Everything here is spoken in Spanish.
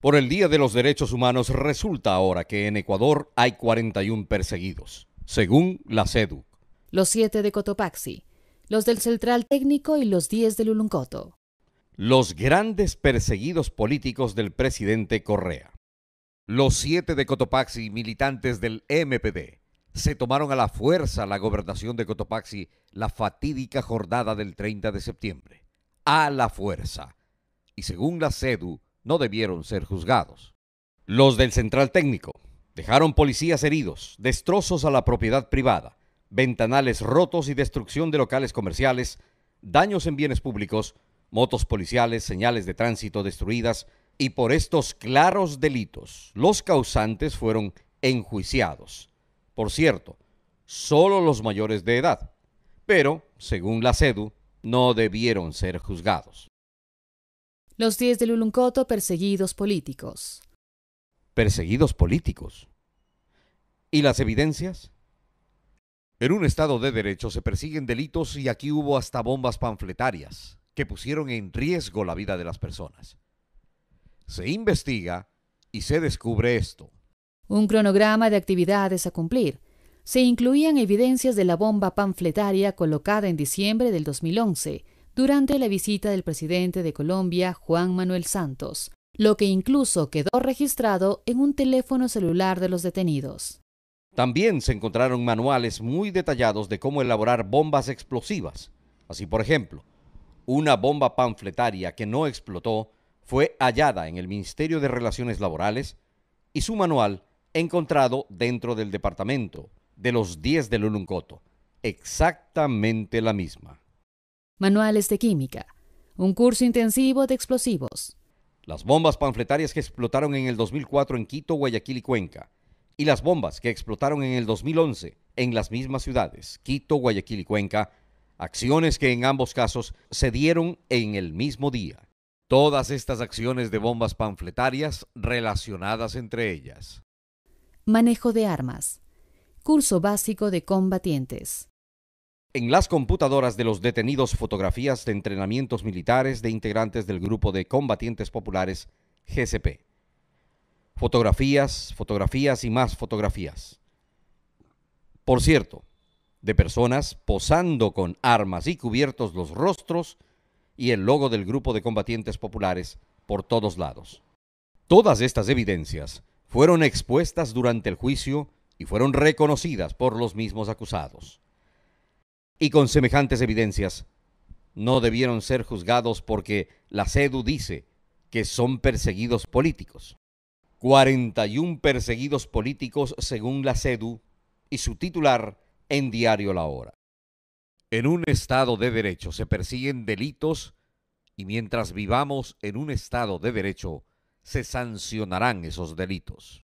Por el Día de los Derechos Humanos resulta ahora que en Ecuador hay 41 perseguidos, según la CEDUC. Los 7 de Cotopaxi, los del Central Técnico y los 10 del Uluncoto. Los grandes perseguidos políticos del presidente Correa. Los 7 de Cotopaxi, militantes del MPD, se tomaron a la fuerza la gobernación de Cotopaxi la fatídica jornada del 30 de septiembre. A la fuerza. Y según la SEDU, no debieron ser juzgados. Los del central técnico dejaron policías heridos, destrozos a la propiedad privada, ventanales rotos y destrucción de locales comerciales, daños en bienes públicos, motos policiales, señales de tránsito destruidas, y por estos claros delitos los causantes fueron enjuiciados. Por cierto, solo los mayores de edad, pero, según la Cedu no debieron ser juzgados. Los 10 de Luluncoto perseguidos políticos. Perseguidos políticos. ¿Y las evidencias? En un Estado de Derecho se persiguen delitos y aquí hubo hasta bombas panfletarias que pusieron en riesgo la vida de las personas. Se investiga y se descubre esto. Un cronograma de actividades a cumplir. Se incluían evidencias de la bomba panfletaria colocada en diciembre del 2011 durante la visita del presidente de Colombia, Juan Manuel Santos, lo que incluso quedó registrado en un teléfono celular de los detenidos. También se encontraron manuales muy detallados de cómo elaborar bombas explosivas. Así, por ejemplo, una bomba panfletaria que no explotó fue hallada en el Ministerio de Relaciones Laborales y su manual encontrado dentro del departamento de los 10 de Luluncoto. Exactamente la misma manuales de química, un curso intensivo de explosivos. Las bombas panfletarias que explotaron en el 2004 en Quito, Guayaquil y Cuenca, y las bombas que explotaron en el 2011 en las mismas ciudades, Quito, Guayaquil y Cuenca, acciones que en ambos casos se dieron en el mismo día. Todas estas acciones de bombas panfletarias relacionadas entre ellas. Manejo de armas. Curso básico de combatientes. En las computadoras de los detenidos fotografías de entrenamientos militares de integrantes del grupo de combatientes populares GCP. Fotografías, fotografías y más fotografías. Por cierto, de personas posando con armas y cubiertos los rostros y el logo del grupo de combatientes populares por todos lados. Todas estas evidencias fueron expuestas durante el juicio y fueron reconocidas por los mismos acusados y con semejantes evidencias. No debieron ser juzgados porque la CEDU dice que son perseguidos políticos. 41 perseguidos políticos según la CEDU y su titular en Diario La Hora. En un Estado de Derecho se persiguen delitos y mientras vivamos en un Estado de Derecho se sancionarán esos delitos.